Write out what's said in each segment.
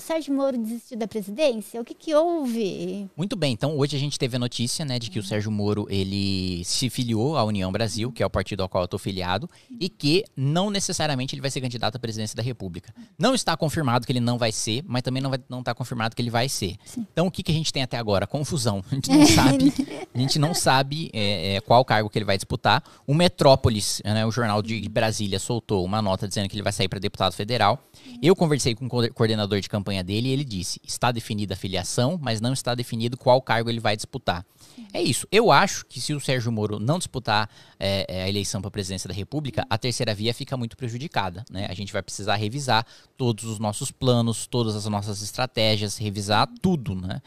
Sérgio Moro desistiu da presidência? O que, que houve? Muito bem, então hoje a gente teve a notícia, né, de que o uhum. Sérgio Moro, ele se filiou à União Brasil, que é o partido ao qual eu estou filiado, e uhum. que não necessariamente ele vai ser candidato à presidência da República. Não está confirmado que ele não vai ser, mas também não, vai, não tá confirmado que ele vai ser. Sim. Então o que, que a gente tem até agora? Confusão. A gente não é. sabe, a gente não sabe é, é, qual cargo que ele vai disputar. O Metrópolis, né, o jornal de Brasília, soltou uma nota dizendo que ele vai sair para deputado federal. Uhum. Eu conversei com o coordenador de campanha dele e ele disse: está definida a filiação, mas não está definido qual cargo ele vai disputar. É isso. Eu acho que se o Sérgio Moro não disputar é, é, a eleição para a presidência da República, a terceira via fica muito prejudicada. Né? A gente vai precisar revisar todos os nossos planos, todas as nossas estratégias, revisar tudo, né?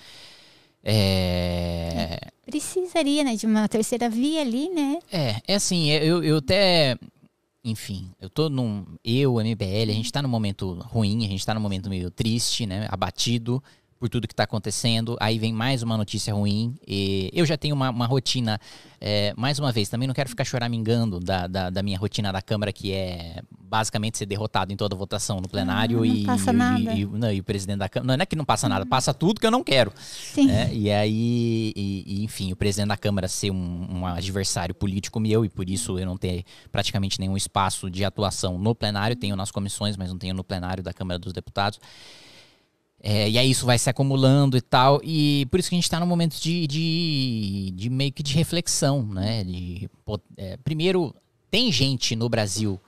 É... Precisaria, né, de uma terceira via ali, né? É, é assim, eu, eu até enfim, eu tô num. Eu, MBL, a gente tá num momento ruim, a gente tá num momento meio triste, né? Abatido por tudo que está acontecendo. Aí vem mais uma notícia ruim. E eu já tenho uma, uma rotina, é, mais uma vez, também não quero ficar choramingando da, da, da, minha rotina da Câmara, que é basicamente ser derrotado em toda votação no plenário não, não e, passa e, nada. E, não, e o presidente da Câmara. Não é que não passa nada, passa tudo que eu não quero. Sim. É, e aí, e, enfim, o presidente da Câmara ser um, um adversário político meu e por isso eu não ter praticamente nenhum espaço de atuação no plenário. Tenho nas comissões, mas não tenho no plenário da Câmara dos Deputados. É, e aí isso vai se acumulando e tal. E por isso que a gente está num momento de, de, de, meio que de reflexão, né? De, é, primeiro, tem gente no Brasil,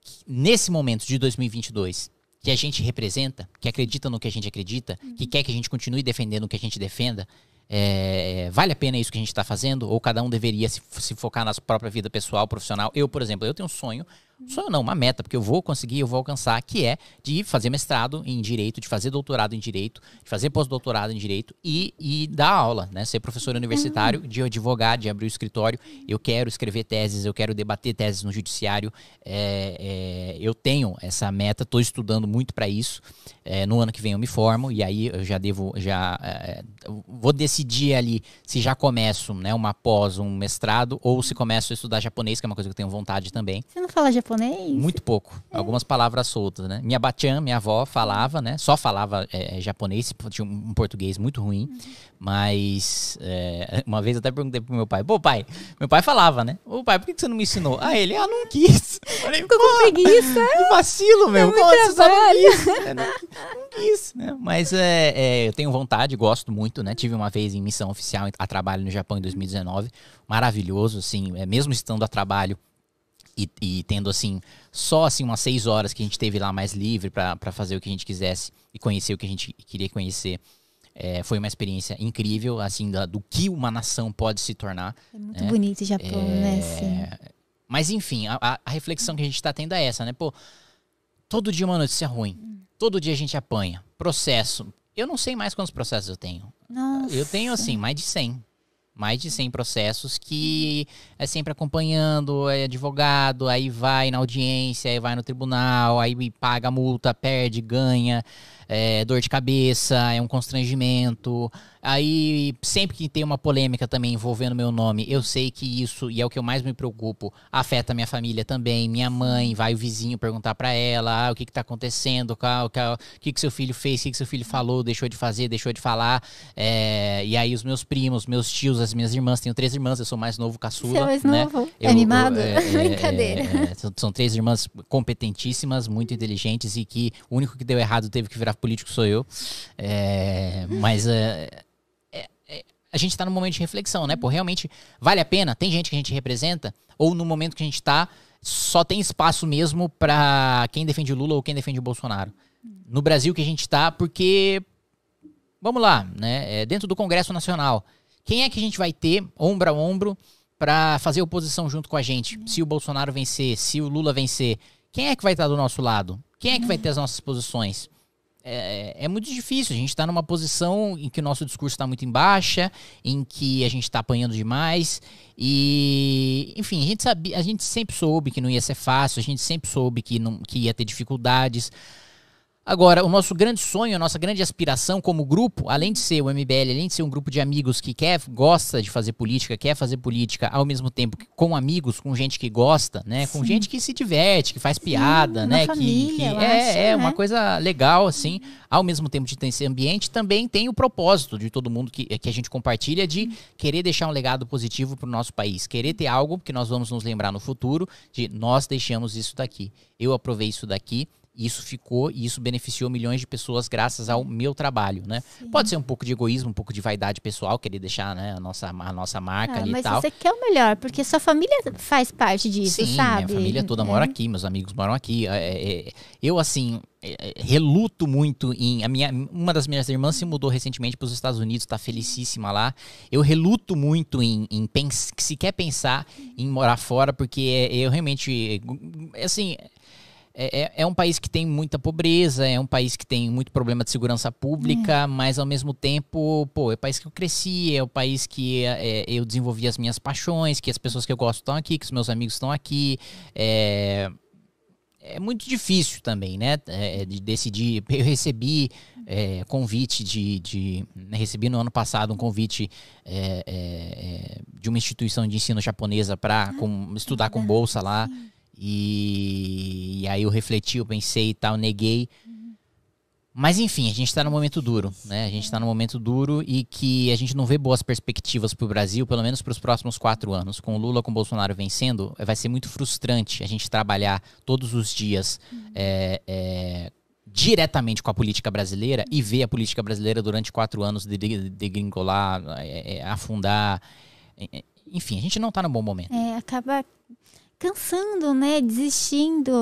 que, nesse momento de 2022, que a gente representa, que acredita no que a gente acredita, uhum. que quer que a gente continue defendendo o que a gente defenda, é, vale a pena isso que a gente está fazendo? Ou cada um deveria se, se, focar na sua própria vida pessoal, profissional? Eu, por exemplo, eu tenho um sonho, sonho não, uma meta, porque eu vou conseguir, eu vou alcançar, que é de fazer mestrado em direito, de fazer doutorado em direito, de fazer pós-doutorado em direito e, e dar aula, né? Ser professor universitário, uhum. de advogar, de abrir o escritório. Eu quero escrever teses, eu quero debater teses no judiciário. É, é, eu tenho essa meta, estou estudando muito para isso. É, no ano que vem eu me formo e aí eu já devo, já é, vou decidir ali se já começo, né, uma pós, um mestrado, ou se começo a estudar japonês, que é uma coisa que eu tenho vontade também. Você não fala japonês? Muito pouco. É. Algumas palavras soltas, né? Minha bachan, minha avó, falava, né? Só falava é, é japonês, tinha um português muito ruim, uhum. mas é, uma vez até perguntei pro meu pai, pô, pai, meu pai falava, né? Ô, pai, por que você não me ensinou? ah, ele, ah, não quis. Falei, Ficou com preguiça. É. Que vacilo, meu. É não, você não quis. Não, não, quis, né? Mas é, eu tenho vontade, gosto muito, muito, né? Tive uma vez em missão oficial a trabalho no Japão em 2019, maravilhoso, assim, é, mesmo estando a trabalho e, e, tendo, assim, só, assim, umas seis horas que a gente teve lá mais livre para fazer o que a gente quisesse e conhecer o que a gente queria conhecer. É, foi uma experiência incrível, assim, da, do que uma nação pode se tornar. É muito né? bonito o Japão, né? é, né? Sim. Mas, enfim, a, a, reflexão que a gente está tendo é essa, né? Pô, todo dia uma notícia ruim. Hum. Todo dia a gente apanha. Processo, eu não sei mais quantos processos eu tenho. Nossa. Eu tenho, assim, mais de 100. Mais de 100 processos que é sempre acompanhando, é advogado, aí vai na audiência, aí vai no tribunal, aí paga multa, perde, ganha é dor de cabeça, é um constrangimento. Aí, sempre que tem uma polêmica também envolvendo meu nome, eu sei que isso, e é o que eu mais me preocupo, afeta minha família também. Minha mãe, vai o vizinho perguntar para ela ah, o que, que tá acontecendo, qual, qual, o que, que seu filho fez, o que, que seu filho falou, deixou de fazer, deixou de falar. É, e aí, os meus primos, meus tios, as minhas irmãs, tenho três irmãs, eu sou mais novo caçula. Você é mais né? novo? Eu, é mimado? Eu, é, é, Brincadeira. É, é são três irmãs competentíssimas, muito inteligentes e que o único que deu errado teve que virar político sou eu. É, mas é, é, é a gente está num momento de reflexão, né? Pô, realmente vale a pena? Tem gente que a gente representa? Ou no momento que a gente está, só tem espaço mesmo para quem defende Lula ou quem defende Bolsonaro? No Brasil que a gente está, porque, vamos lá, né? É dentro do Congresso Nacional, quem é que a gente vai ter ombro a ombro para fazer oposição junto com a gente? Se o Bolsonaro vencer, se o Lula vencer, quem é que vai estar tá do nosso lado? Quem é que vai ter as nossas posições? É, é, é, muito difícil. A gente está numa posição em que o nosso discurso está muito em baixa, em que a gente está apanhando demais. E, enfim, a gente, sabia, a gente sempre soube que não ia ser fácil, a gente sempre soube que, não, que ia ter dificuldades. Agora, o nosso grande sonho, a nossa grande aspiração como grupo, além de ser o MBL, além de ser um grupo de amigos que quer, gosta de fazer política, quer fazer política ao mesmo tempo com amigos, com gente que gosta, né? Com gente que se diverte, que faz Sim, piada, né? Família, que, que é, acho, é né? uma coisa legal, assim. Ao mesmo tempo de ter esse ambiente, também tem o propósito de todo mundo que, que a gente compartilha de querer deixar um legado positivo para o nosso país, querer ter algo que nós vamos nos lembrar no futuro de nós deixamos isso daqui, eu aprovei isso daqui isso ficou e isso beneficiou milhões de pessoas graças ao meu trabalho, né? Sim. Pode ser um pouco de egoísmo, um pouco de vaidade pessoal, querer deixar né, a, nossa, a nossa marca ah, ali e tal. Mas você quer o melhor, porque sua família faz parte disso, Sim, sabe? minha família toda é. mora aqui, meus amigos moram aqui. É, é, é, eu, assim, reluto muito em a minha uma das minhas irmãs se mudou recentemente para os Estados Unidos está felicíssima lá eu reluto muito em, em pens, sequer pensar em morar fora porque eu realmente assim é, é, é, um país que tem muita pobreza, é um país que tem muito problema de segurança pública, é. mas ao mesmo tempo, pô, é o país que eu cresci, é o país que é, é eu desenvolvi as minhas paixões, que as pessoas que eu gosto estão aqui, que os meus amigos estão aqui. É, é muito difícil também, né? É, de decidir. Eu recebi é, convite de, de, né, Recebi no ano passado um convite é, é, de uma instituição de ensino japonesa para ah, estudar com bolsa lá. Sim. E, e aí eu refleti, eu pensei e tal, neguei. Mas enfim, a gente está num momento duro, né? A gente está num momento duro e que a gente não vê boas perspectivas para o Brasil, pelo menos para os próximos quatro anos. Com o Lula, com o Bolsonaro vencendo, eh, vai ser muito frustrante a gente trabalhar todos os dias é, é, diretamente com a política brasileira e ver a política brasileira durante quatro anos degringolar, de, de, gringolar, é, afundar. enfim, a gente não está num bom momento. É, acaba cansando, né? Desistindo.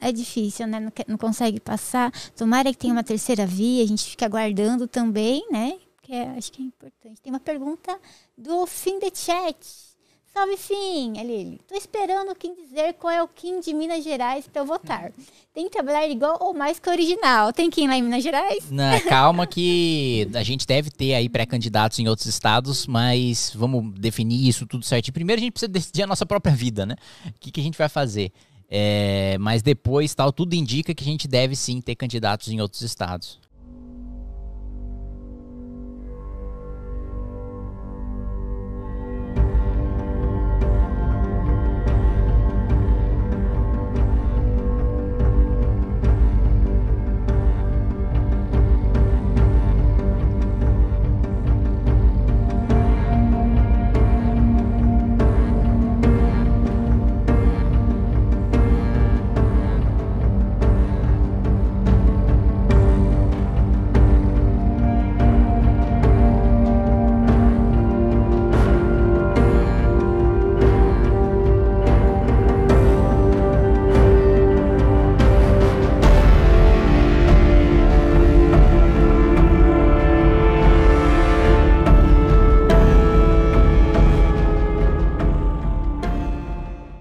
é difícil, né? Não, não consegue passar. Tomara que tenha uma terceira via, a gente fica aguardando também, né? Que é, acho que é importante. Tem uma pergunta do fim de chat. Salve sim, Alili. Tô esperando quem dizer qual é o Kim de Minas Gerais para eu votar. Tem que trabalhar igual ou mais que o original. Tem Kim lá em Minas Gerais? Não, calma que a gente deve ter aí pré-candidatos em outros estados, mas vamos definir isso tudo certo. Primeiro a gente precisa decidir a nossa própria vida, né? O que, que a gente vai fazer? É, mas depois, tal, tudo indica que a gente deve sim ter candidatos em outros estados.